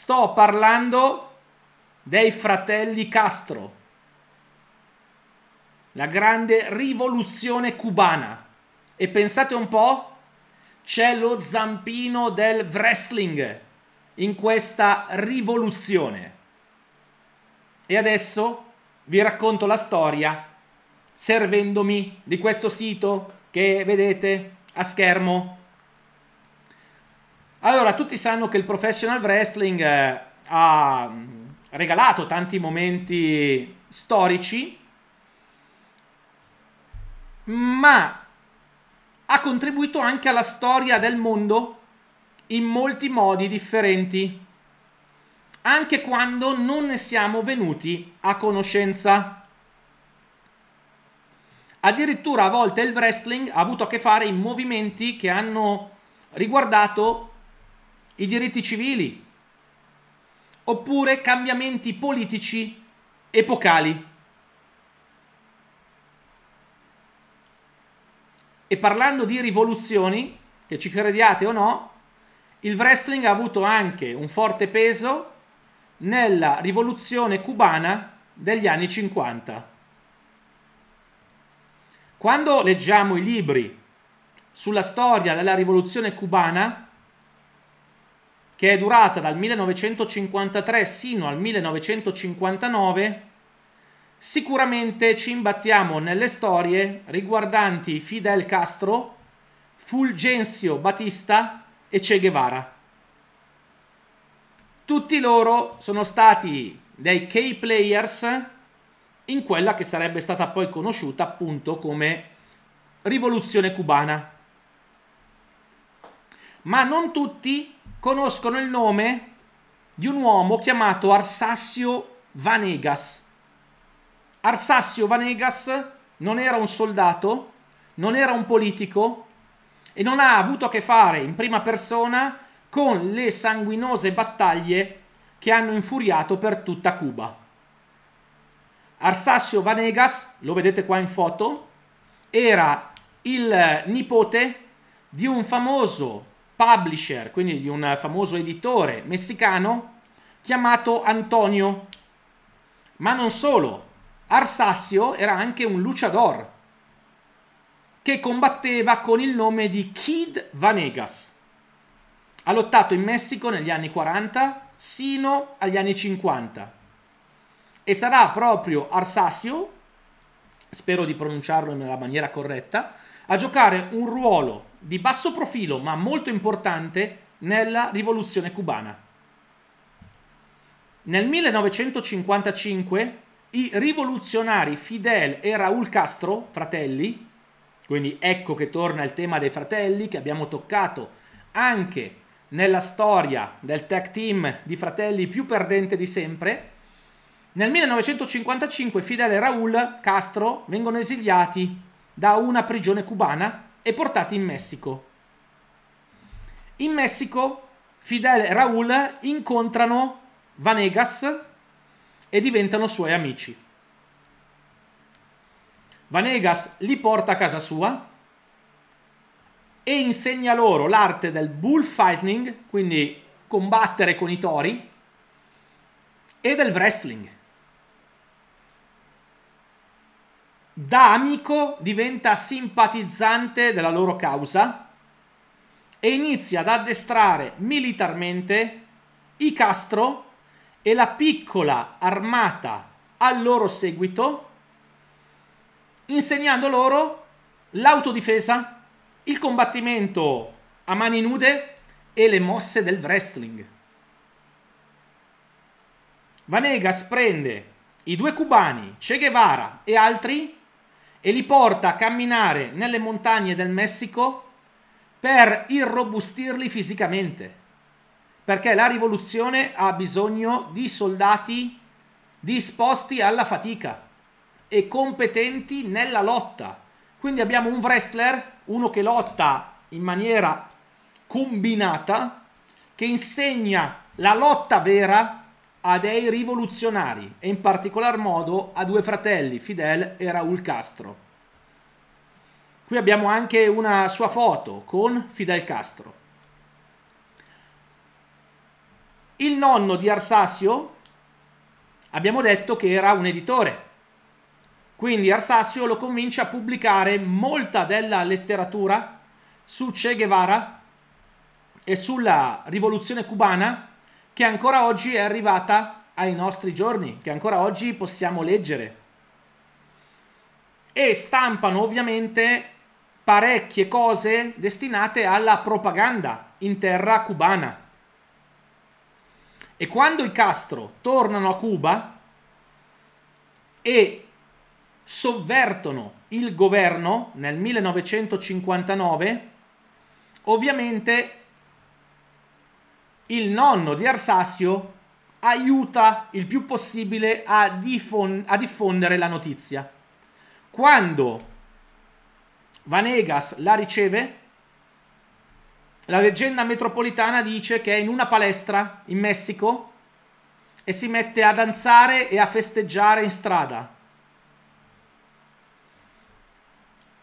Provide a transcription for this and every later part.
Sto parlando dei fratelli Castro, la grande rivoluzione cubana. E pensate un po', c'è lo zampino del wrestling in questa rivoluzione. E adesso vi racconto la storia servendomi di questo sito che vedete a schermo allora, tutti sanno che il professional wrestling eh, ha mm, regalato tanti momenti storici, ma ha contribuito anche alla storia del mondo in molti modi differenti, anche quando non ne siamo venuti a conoscenza. Addirittura a volte il wrestling ha avuto a che fare in movimenti che hanno riguardato i diritti civili, oppure cambiamenti politici epocali. E parlando di rivoluzioni, che ci crediate o no, il wrestling ha avuto anche un forte peso nella rivoluzione cubana degli anni 50. Quando leggiamo i libri sulla storia della rivoluzione cubana, che è durata dal 1953 sino al 1959, sicuramente ci imbattiamo nelle storie riguardanti Fidel Castro, Fulgencio Batista e Che Guevara. Tutti loro sono stati dei key players in quella che sarebbe stata poi conosciuta appunto come rivoluzione cubana. Ma non tutti conoscono il nome di un uomo chiamato Arsassio Vanegas. Arsassio Vanegas non era un soldato, non era un politico e non ha avuto a che fare in prima persona con le sanguinose battaglie che hanno infuriato per tutta Cuba. Arsassio Vanegas, lo vedete qua in foto, era il nipote di un famoso publisher, quindi di un famoso editore messicano chiamato Antonio. Ma non solo, Arsassio era anche un luciador che combatteva con il nome di Kid Vanegas. Ha lottato in Messico negli anni 40 sino agli anni 50 e sarà proprio Arsassio, spero di pronunciarlo nella maniera corretta, a giocare un ruolo di basso profilo ma molto importante nella rivoluzione cubana. Nel 1955 i rivoluzionari Fidel e Raúl Castro, fratelli, quindi ecco che torna il tema dei fratelli che abbiamo toccato anche nella storia del tag team di fratelli più perdente di sempre. Nel 1955 Fidel e Raúl Castro vengono esiliati da una prigione cubana e portati in Messico. In Messico Fidel e Raul incontrano Vanegas e diventano suoi amici. Vanegas li porta a casa sua e insegna loro l'arte del bullfighting, quindi combattere con i tori, e del wrestling. da amico diventa simpatizzante della loro causa e inizia ad addestrare militarmente i Castro e la piccola armata al loro seguito, insegnando loro l'autodifesa, il combattimento a mani nude e le mosse del wrestling. Vanegas prende i due cubani, Che Guevara e altri, e li porta a camminare nelle montagne del Messico per irrobustirli fisicamente. Perché la rivoluzione ha bisogno di soldati disposti alla fatica e competenti nella lotta. Quindi abbiamo un wrestler, uno che lotta in maniera combinata, che insegna la lotta vera a dei rivoluzionari e in particolar modo a due fratelli, Fidel e Raul Castro. Qui abbiamo anche una sua foto con Fidel Castro. Il nonno di Arsasio abbiamo detto che era un editore, quindi Arsasio lo convince a pubblicare molta della letteratura su Che Guevara e sulla rivoluzione cubana che ancora oggi è arrivata ai nostri giorni, che ancora oggi possiamo leggere. E stampano ovviamente parecchie cose destinate alla propaganda in terra cubana. E quando i Castro tornano a Cuba e sovvertono il governo nel 1959, ovviamente il nonno di Arsassio aiuta il più possibile a, diffon- a diffondere la notizia. Quando Vanegas la riceve, la leggenda metropolitana dice che è in una palestra in Messico e si mette a danzare e a festeggiare in strada.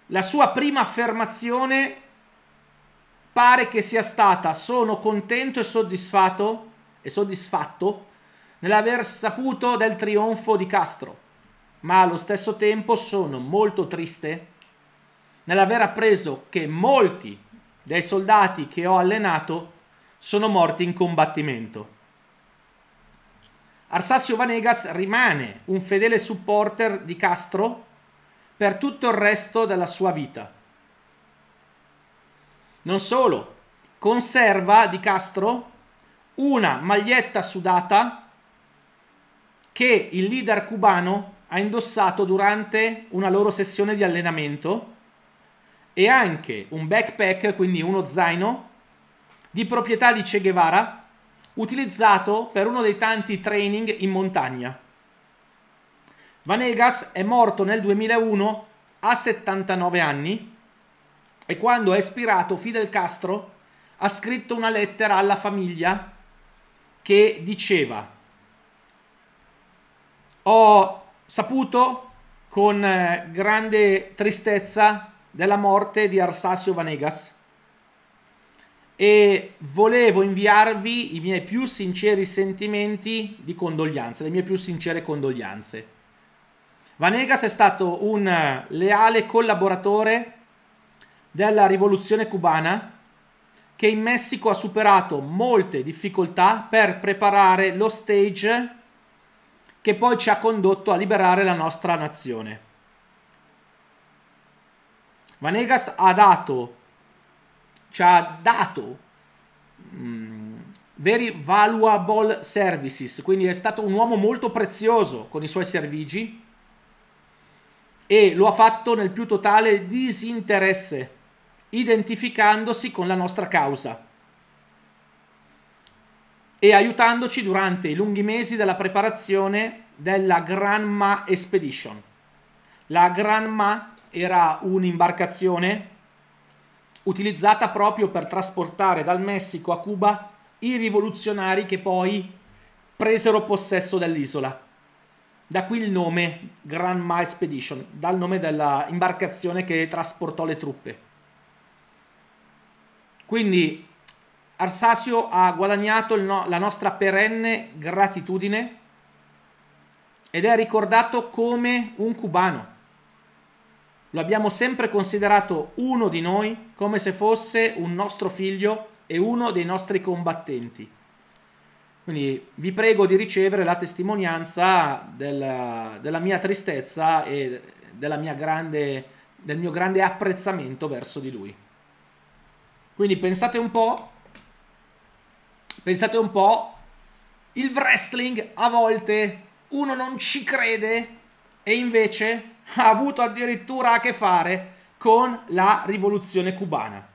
La sua prima affermazione pare che sia stata sono contento e soddisfatto e soddisfatto nell'aver saputo del trionfo di Castro, ma allo stesso tempo sono molto triste nell'aver appreso che molti dei soldati che ho allenato sono morti in combattimento. Arsasio Vanegas rimane un fedele supporter di Castro per tutto il resto della sua vita non solo, conserva Di Castro una maglietta sudata che il leader cubano ha indossato durante una loro sessione di allenamento e anche un backpack, quindi uno zaino, di proprietà di Che Guevara, utilizzato per uno dei tanti training in montagna. Vanegas è morto nel 2001 a 79 anni e quando è espirato Fidel Castro ha scritto una lettera alla famiglia che diceva ho saputo con eh, grande tristezza della morte di Arsasio Vanegas e volevo inviarvi i miei più sinceri sentimenti di condoglianze, le mie più sincere condoglianze. Vanegas è stato un eh, leale collaboratore della rivoluzione cubana che in Messico ha superato molte difficoltà per preparare lo stage che poi ci ha condotto a liberare la nostra nazione. Vanegas ha dato, ci ha dato mh, mm, valuable services, quindi è stato un uomo molto prezioso con i suoi servigi e lo ha fatto nel più totale disinteresse identificandosi con la nostra causa e aiutandoci durante i lunghi mesi della preparazione della Granma Expedition. La Granma era un'imbarcazione utilizzata proprio per trasportare dal Messico a Cuba i rivoluzionari che poi presero possesso dell'isola. Da qui il nome Granma Expedition, dal nome dell'imbarcazione che trasportò le truppe. Quindi Arsasio ha guadagnato no, la nostra perenne gratitudine ed è ricordato come un cubano. Lo abbiamo sempre considerato uno di noi come se fosse un nostro figlio e uno dei nostri combattenti. Quindi vi prego di ricevere la testimonianza della, della mia tristezza e mia grande, del mio grande apprezzamento verso di lui. Quindi pensate un po', pensate un po', il wrestling a volte uno non ci crede e invece ha avuto addirittura a che fare con la rivoluzione cubana.